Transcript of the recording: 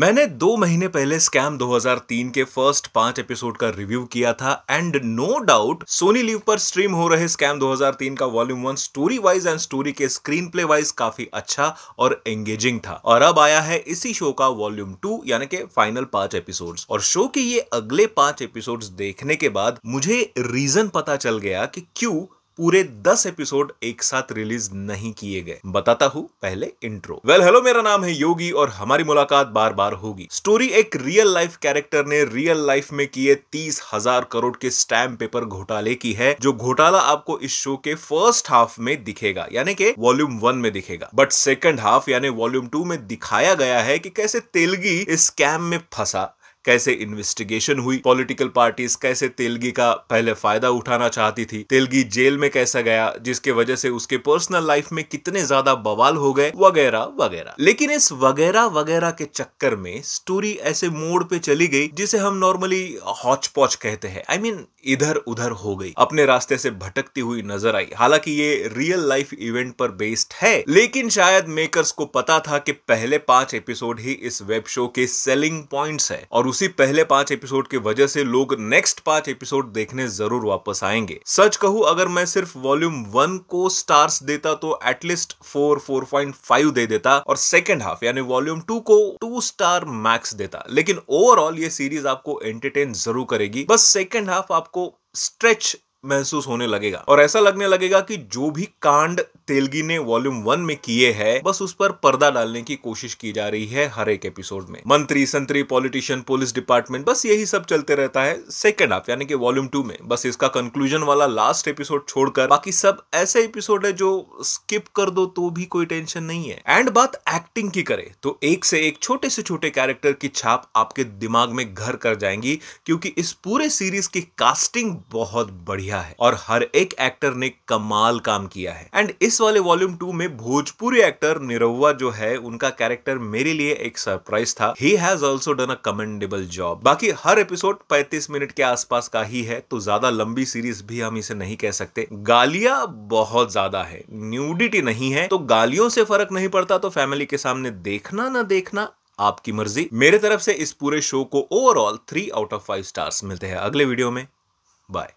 मैंने दो महीने पहले स्कैम 2003 के फर्स्ट पांच एपिसोड का रिव्यू किया था and no doubt Sony LIV पर स्ट्रीम हो रहे स्कैम 2003 का volume one story wise and story के स्क्रीन प्ले वाइज काफी अच्छा और एंगेजिंग था और अब आया है इसी शो का वॉल्यूम टू यानी के फाइनल पांच एपिसोड और शो के ये अगले पांच एपिसोड देखने के बाद मुझे रीजन पता चल गया कि क्यों पूरे दस एपिसोड एक साथ रिलीज नहीं किए गए बताता हूँ पहले इंट्रो वेल well, हेलो मेरा नाम है योगी और हमारी मुलाकात बार बार होगी स्टोरी एक रियल लाइफ कैरेक्टर ने रियल लाइफ में किए तीस हजार करोड़ के स्टैम्प पेपर घोटाले की है जो घोटाला आपको इस शो के फर्स्ट हाफ में दिखेगा यानी के वॉल्यूम वन में दिखेगा बट सेकंड हाफ यानी वॉल्यूम टू में दिखाया गया है कि कैसे तेलगी इस स्कैम में फंसा कैसे इन्वेस्टिगेशन हुई पॉलिटिकल पार्टीज कैसे तेलगी का पहले फायदा उठाना चाहती थी तेलगी जेल में कैसा गया जिसके वजह से उसके पर्सनल लाइफ में कितने ज्यादा बवाल हो गए वगैरह वगैरह लेकिन इस वगैरह वगैरह के चक्कर में स्टोरी ऐसे मोड़ पे चली गई जिसे हम नॉर्मली हॉच पॉच कहते हैं आई I मीन mean, इधर उधर हो गई अपने रास्ते से भटकती हुई नजर आई हालांकि ये रियल लाइफ इवेंट पर बेस्ड है लेकिन शायद मेकर्स को पता था कि पहले पांच एपिसोड ही इस वेब शो के सेलिंग पॉइंट्स है और उसी पहले पांच एपिसोड की वजह से लोग नेक्स्ट पांच एपिसोड देखने जरूर वापस आएंगे सच कहूं अगर मैं सिर्फ वॉल्यूम वन को स्टार्स देता तो at least four four point five दे देता और सेकेंड हाफ यानी वॉल्यूम टू को टू स्टार मैक्स देता लेकिन ओवरऑल ये सीरीज आपको एंटरटेन जरूर करेगी बस सेकेंड हाफ आपको स्ट्रेच महसूस होने लगेगा और ऐसा लगने लगेगा कि जो भी कांड तेलगी ने वॉल्यूम वन में किए हैं बस उस पर पर्दा डालने की कोशिश की जा रही है हर एक एपिसोड में मंत्री संतरी पॉलिटिशियन पुलिस डिपार्टमेंट बस यही सब चलते रहता है सेकेंड हाफ यानी कि वॉल्यूम टू में बस इसका कंक्लूजन वाला लास्ट एपिसोड छोड़कर बाकी सब ऐसे एपिसोड है जो स्किप कर दो तो भी कोई टेंशन नहीं है एंड बात एक्टिंग की करे तो एक से एक छोटे से छोटे कैरेक्टर की छाप आपके दिमाग में घर कर जाएंगी क्योंकि इस पूरे सीरीज की कास्टिंग बहुत बढ़िया है और हर एक एक्टर ने कमाल काम किया है एंड इस वाले वॉल्यूम टू में भोजपुरी एक्टर निरहुआ जो है उनका कैरेक्टर मेरे लिए एक सरप्राइज था he has also done a commendable job बाकी हर एपिसोड 35 मिनट के आसपास का ही है तो ज्यादा लंबी सीरीज भी हम इसे नहीं कह सकते गालिया बहुत ज्यादा है न्यूडिटी नहीं है तो गालियों से फर्क नहीं पड़ता तो फैमिली के सामने देखना ना देखना आपकी मर्जी मेरे तरफ से इस पूरे शो को overall three out of five stars मिलते हैं अगले वीडियो में बाय